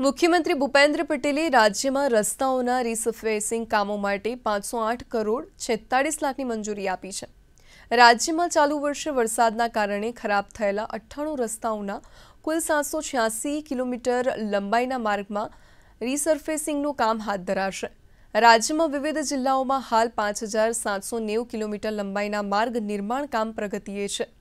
मुख्यमंत्री भूपेन्द्र पटेले राज्य में रस्ताओं रीसफेसिंग कामों पांच सौ आठ करोड़ छेतालीस लाख की मंजूरी आपी है राज्य में चालू वर्षे वरसाद कारण खराब थे अठाणु रस्ताओं कुल सात सौ छियासी किलोमीटर लंबाई मार्ग में रीसर्फेसिंग काम हाथ धरा राज्य में विविध जिल्लाओं में हाल पांच हजार सात सौ नेव किलोमीटर लंबाई मार्ग निर्माण काम प्रगति है